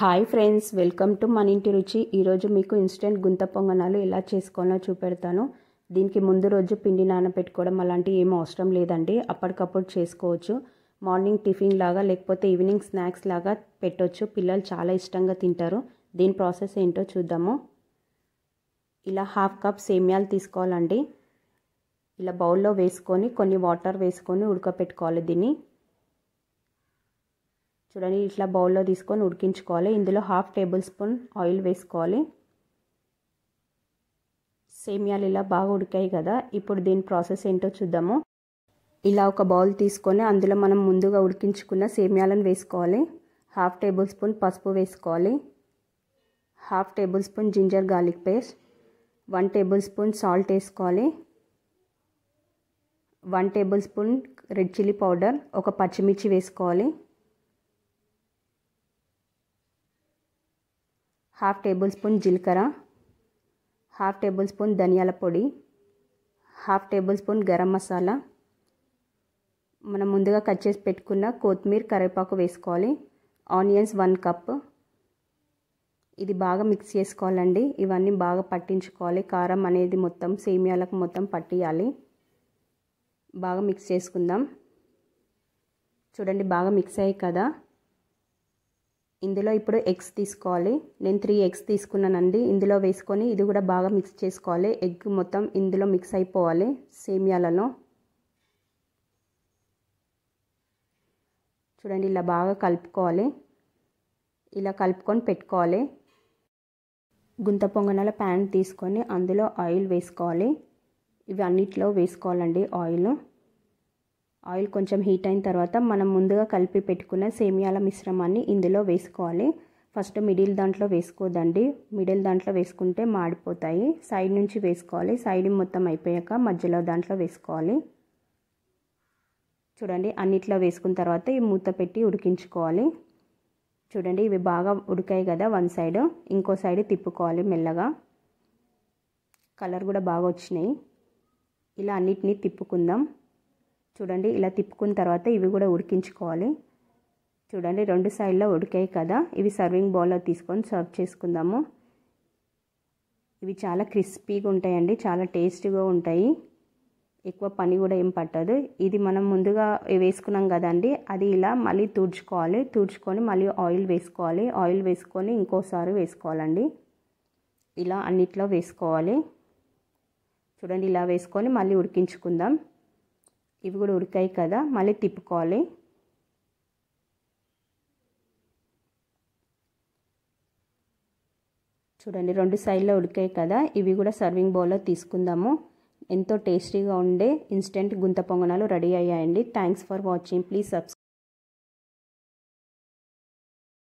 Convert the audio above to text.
hi friends welcome to మన ఇంటి రుచి ఈరోజు మీకు ఇన్స్టెంట్ గుంత పొంగనాలు ఎలా చేసుకోవాలో చూపెడతాను దీనికి ముందు రోజు పిండి నానబెట్టుకోవడం అలాంటివి ఏమీ అవసరం లేదండి అప్పటికప్పుడు చేసుకోవచ్చు మార్నింగ్ టిఫిన్ లాగా లేకపోతే ఈవినింగ్ స్నాక్స్ లాగా పెట్టొచ్చు పిల్లలు చాలా ఇష్టంగా తింటారు దీని ప్రాసెస్ ఏంటో చూద్దాము ఇలా హాఫ్ కప్ సేమ్యాలు తీసుకోవాలండి ఇలా బౌల్లో వేసుకొని కొన్ని వాటర్ వేసుకొని ఉడకపెట్టుకోవాలి దీన్ని చూడండి ఇట్లా బౌల్లో తీసుకొని ఉడికించుకోవాలి ఇందులో హాఫ్ టేబుల్ స్పూన్ ఆయిల్ వేసుకోవాలి సేమియాలు ఇలా బాగా ఉడికాయి కదా ఇప్పుడు దీని ప్రాసెస్ ఏంటో చూద్దాము ఇలా ఒక బౌల్ తీసుకొని అందులో మనం ముందుగా ఉడికించుకున్న సేమియాలను వేసుకోవాలి హాఫ్ టేబుల్ స్పూన్ పసుపు వేసుకోవాలి half tablespoon ginger garlic paste one tablespoon salt వేసుకోవాలి one tablespoon red chilli powder ఒక పచ్చిమిర్చి వేసుకోవాలి హాఫ్ టేబుల్ స్పూన్ జీలకర్ర హాఫ్ టేబుల్ స్పూన్ ధనియాల పొడి half tablespoon garam masala మనం ముందుగా కట్ చేసి పెట్టుకున్న కొత్తిమీర కరివేపాకు వేసుకోవాలి ఆనియన్స్ వన్ కప్ ఇది బాగా మిక్స్ చేసుకోవాలండి ఇవన్నీ బాగా పట్టించుకోవాలి కారం అనేది మొత్తం సేమియాలకు మొత్తం పట్టియాలి బాగా మిక్స్ చేసుకుందాం చూడండి బాగా మిక్స్ అయ్యాయి కదా ఇందులో ఇప్పుడు ఎగ్స్ తీసుకోవాలి నేను త్రీ ఎగ్స్ తీసుకున్నానండి ఇందులో వేసుకొని ఇది కూడా బాగా మిక్స్ చేసుకోవాలి ఎగ్ మొత్తం ఇందులో మిక్స్ అయిపోవాలి సేమియాలలో చూడండి ఇలా బాగా కలుపుకోవాలి ఇలా కలుపుకొని పెట్టుకోవాలి గుంత పొంగనాల ప్యాన్ తీసుకొని అందులో ఆయిల్ వేసుకోవాలి ఇవి అన్నిట్లో వేసుకోవాలండి ఆయిల్ ఆయిల్ కొంచెం హీట్ అయిన తర్వాత మనం ముందుగా కలిపి పెట్టుకున్న సేమియాల మిశ్రమాన్ని ఇందులో వేసుకోవాలి ఫస్ట్ మిడిల్ దాంట్లో వేసుకోదండి మిడిల్ దాంట్లో వేసుకుంటే మాడిపోతాయి సైడ్ నుంచి వేసుకోవాలి సైడ్ మొత్తం అయిపోయాక మధ్యలో దాంట్లో వేసుకోవాలి చూడండి అన్నిట్లో వేసుకున్న తర్వాత ఈ మూత పెట్టి ఉడికించుకోవాలి చూడండి ఇవి బాగా ఉడికాయి కదా వన్ సైడ్ ఇంకో సైడ్ తిప్పుకోవాలి మెల్లగా కలర్ కూడా బాగా వచ్చినాయి ఇలా అన్నిటినీ తిప్పుకుందాం చూడండి ఇలా తిప్పుకున్న తర్వాత ఇవి కూడా ఉడికించుకోవాలి చూడండి రెండు సైడ్లో ఉడికాయి కదా ఇవి సర్వింగ్ బౌల్లో తీసుకొని సర్వ్ చేసుకుందాము ఇవి చాలా క్రిస్పీగా ఉంటాయండి చాలా టేస్టీగా ఉంటాయి ఎక్కువ పని కూడా ఏం పట్టదు ఇది మనం ముందుగా వేసుకున్నాం కదండి అది ఇలా మళ్ళీ తుడుచుకోవాలి తుడుచుకొని మళ్ళీ ఆయిల్ వేసుకోవాలి ఆయిల్ వేసుకొని ఇంకోసారి వేసుకోవాలండి ఇలా అన్నిట్లో వేసుకోవాలి చూడండి ఇలా వేసుకొని మళ్ళీ ఉడికించుకుందాం ఇవి కూడా ఉడికాయి కదా మళ్ళీ తిప్పుకోవాలి చూడండి రెండు సైడ్లో ఉడికాయి కదా ఇవి కూడా సర్వింగ్ బౌల్లో తీసుకుందాము ఎంతో టేస్టీగా ఉండే ఇన్స్టెంట్ గుంత పొంగనాలు రెడీ అయ్యాయండి thanks for watching please subscribe